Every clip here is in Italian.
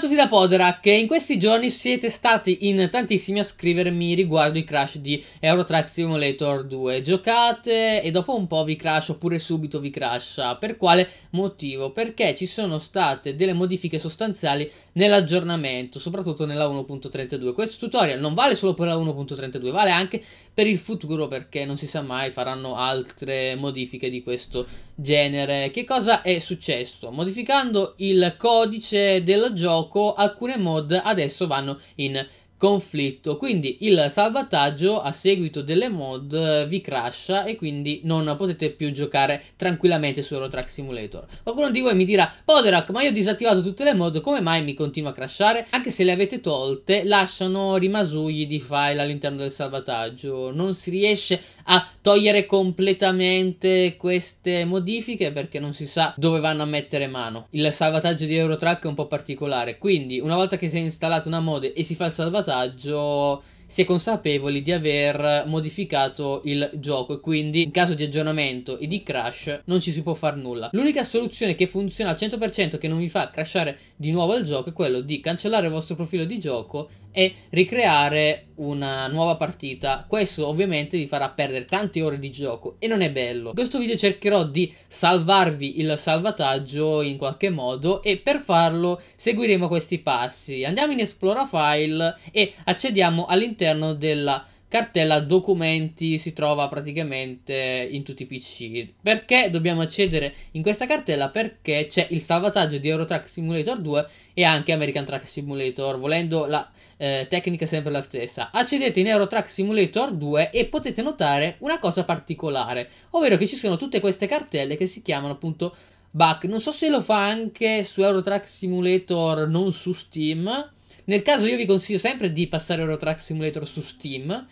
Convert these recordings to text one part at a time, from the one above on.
Ciao a tutti da Podera in questi giorni siete stati in tantissimi a scrivermi riguardo i crash di Euro Eurotrack Simulator 2 giocate e dopo un po' vi crash oppure subito vi crasha per quale motivo? Perché ci sono state delle modifiche sostanziali nell'aggiornamento soprattutto nella 1.32 questo tutorial non vale solo per la 1.32 vale anche per il futuro perché non si sa mai faranno altre modifiche di questo genere che cosa è successo? modificando il codice del gioco gioco alcune mod adesso vanno in conflitto quindi il salvataggio a seguito delle mod eh, vi crasha e quindi non potete più giocare tranquillamente su Eurotrack Simulator qualcuno di voi mi dirà Poderak ma io ho disattivato tutte le mod come mai mi continua a crashare anche se le avete tolte lasciano rimasugli di file all'interno del salvataggio non si riesce a togliere completamente queste modifiche perché non si sa dove vanno a mettere mano. Il salvataggio di Eurotrack è un po' particolare, quindi una volta che si è installata una mod e si fa il salvataggio si è consapevoli di aver modificato il gioco e quindi in caso di aggiornamento e di crash non ci si può fare nulla. L'unica soluzione che funziona al 100% che non vi fa crashare di nuovo il gioco è quello di cancellare il vostro profilo di gioco e ricreare una nuova partita. Questo ovviamente vi farà perdere tante ore di gioco e non è bello. In questo video cercherò di salvarvi il salvataggio in qualche modo e per farlo seguiremo questi passi. Andiamo in Explora File e accediamo all'interno della cartella documenti si trova praticamente in tutti i PC. Perché dobbiamo accedere in questa cartella? Perché c'è il salvataggio di Eurotrack Simulator 2 e anche American Track Simulator, volendo la eh, tecnica è sempre la stessa. Accedete in Eurotrack Simulator 2 e potete notare una cosa particolare, ovvero che ci sono tutte queste cartelle che si chiamano appunto Back. Non so se lo fa anche su Eurotrack Simulator, non su Steam nel caso io vi consiglio sempre di passare Eurotrack Simulator su Steam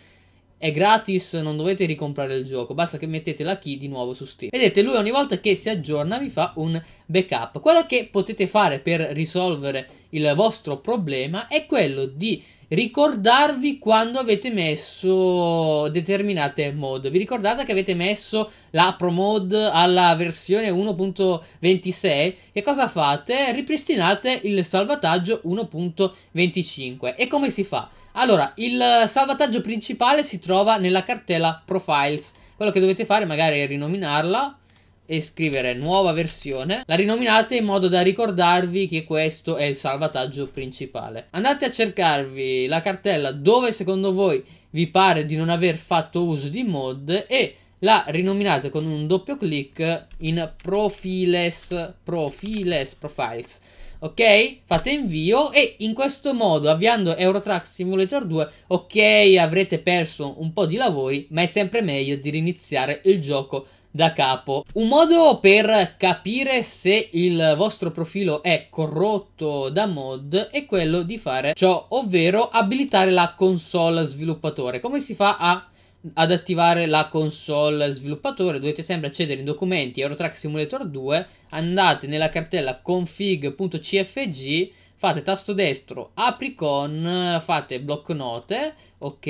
è gratis, non dovete ricomprare il gioco, basta che mettete la key di nuovo su Steam. Vedete, lui ogni volta che si aggiorna vi fa un backup. Quello che potete fare per risolvere il vostro problema è quello di ricordarvi quando avete messo determinate mod. Vi ricordate che avete messo la Pro Mod alla versione 1.26? Che cosa fate? Ripristinate il salvataggio 1.25. E come si fa? Allora, il salvataggio principale si trova nella cartella Profiles. Quello che dovete fare magari è rinominarla e scrivere nuova versione. La rinominate in modo da ricordarvi che questo è il salvataggio principale. Andate a cercarvi la cartella dove secondo voi vi pare di non aver fatto uso di mod e la rinominate con un doppio clic in Profiles, Profiles, Profiles ok? Fate invio e in questo modo avviando Eurotrack Simulator 2, ok avrete perso un po' di lavori ma è sempre meglio di riniziare il gioco da capo. Un modo per capire se il vostro profilo è corrotto da mod è quello di fare ciò, ovvero abilitare la console sviluppatore. Come si fa a ad attivare la console sviluppatore dovete sempre accedere in documenti Eurotrack Simulator 2, andate nella cartella config.cfg, fate tasto destro, apri con, fate blocco note, ok,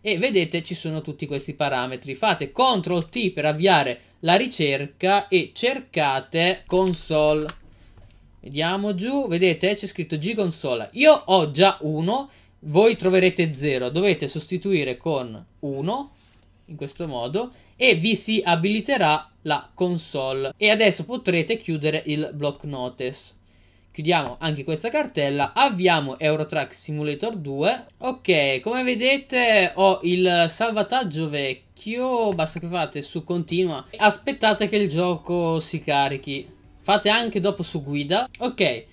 e vedete ci sono tutti questi parametri. Fate CTRL T per avviare la ricerca e cercate console. Vediamo giù, vedete c'è scritto G console. Io ho già uno voi troverete 0, dovete sostituire con 1 in questo modo e vi si abiliterà la console e adesso potrete chiudere il block notice. Chiudiamo anche questa cartella, avviamo Eurotrack Simulator 2. Ok, come vedete ho il salvataggio vecchio, basta che fate su continua. Aspettate che il gioco si carichi, fate anche dopo su guida. Ok,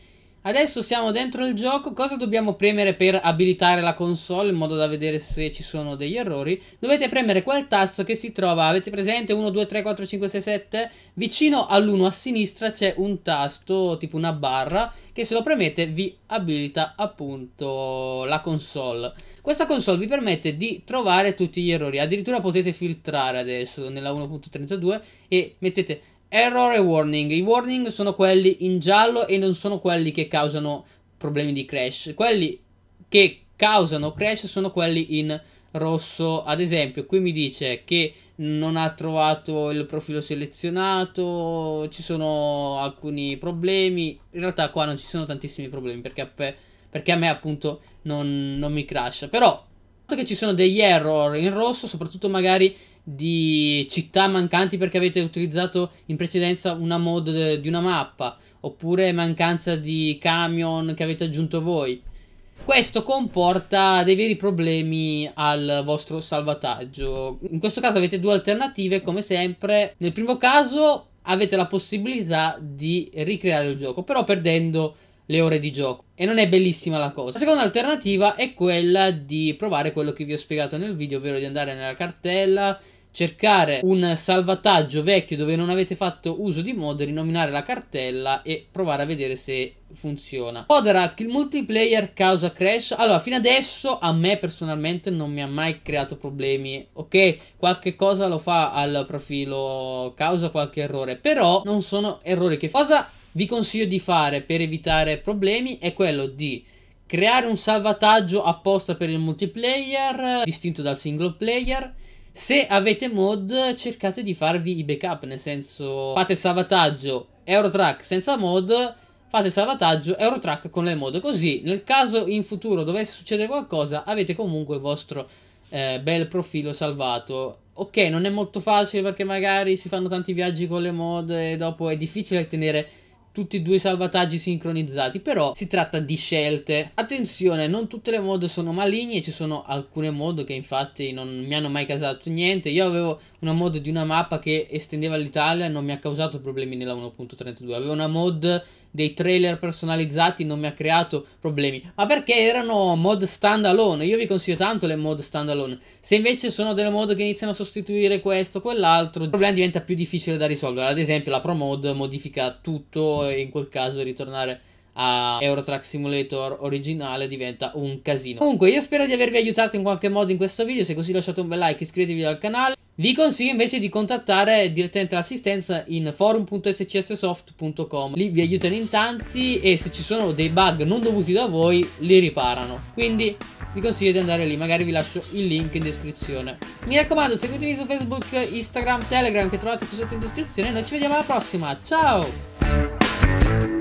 Adesso siamo dentro il gioco, cosa dobbiamo premere per abilitare la console in modo da vedere se ci sono degli errori? Dovete premere quel tasto che si trova, avete presente 1, 2, 3, 4, 5, 6, 7? Vicino all'1 a sinistra c'è un tasto, tipo una barra, che se lo premete vi abilita appunto la console. Questa console vi permette di trovare tutti gli errori, addirittura potete filtrare adesso nella 1.32 e mettete Error e warning. I warning sono quelli in giallo e non sono quelli che causano problemi di crash. Quelli che causano crash sono quelli in rosso. Ad esempio, qui mi dice che non ha trovato il profilo selezionato, ci sono alcuni problemi. In realtà qua non ci sono tantissimi problemi perché, perché a me appunto non, non mi crash. Però che ci sono degli error in rosso, soprattutto magari di città mancanti perché avete utilizzato in precedenza una mod di una mappa oppure mancanza di camion che avete aggiunto voi. Questo comporta dei veri problemi al vostro salvataggio. In questo caso avete due alternative, come sempre. Nel primo caso avete la possibilità di ricreare il gioco, però perdendo le ore di gioco. E non è bellissima la cosa. La seconda alternativa è quella di provare quello che vi ho spiegato nel video, ovvero di andare nella cartella, cercare un salvataggio vecchio dove non avete fatto uso di mod, rinominare la cartella e provare a vedere se funziona. Odarak, il multiplayer causa crash? Allora, fino adesso a me personalmente non mi ha mai creato problemi, ok? Qualche cosa lo fa al profilo, causa qualche errore, però non sono errori che... Cosa vi consiglio di fare per evitare problemi è quello di creare un salvataggio apposta per il multiplayer, distinto dal single player, se avete mod, cercate di farvi i backup, nel senso fate il salvataggio Eurotrack senza mod, fate il salvataggio Eurotrack con le mod, così nel caso in futuro dovesse succedere qualcosa, avete comunque il vostro eh, bel profilo salvato. Ok, non è molto facile perché magari si fanno tanti viaggi con le mod e dopo è difficile tenere tutti e due i salvataggi sincronizzati, però si tratta di scelte. Attenzione, non tutte le mod sono maligne, ci sono alcune mod che infatti non mi hanno mai causato niente. Io avevo una mod di una mappa che estendeva l'Italia e non mi ha causato problemi nella 1.32. Avevo una mod dei trailer personalizzati non mi ha creato problemi, ma perché erano mod standalone, Io vi consiglio tanto le mod standalone, Se invece sono delle mod che iniziano a sostituire questo, quell'altro, il problema diventa più difficile da risolvere. Ad esempio, la Pro Mod modifica tutto e in quel caso ritornare a Eurotrack Simulator originale diventa un casino. Comunque io spero di avervi aiutato in qualche modo in questo video, se così lasciate un bel like, iscrivetevi al canale. Vi consiglio invece di contattare direttamente l'assistenza in forum.scssoft.com Lì vi aiutano in tanti e se ci sono dei bug non dovuti da voi li riparano Quindi vi consiglio di andare lì, magari vi lascio il link in descrizione Mi raccomando seguitemi su Facebook, Instagram, Telegram che trovate qui sotto in descrizione Noi ci vediamo alla prossima, ciao!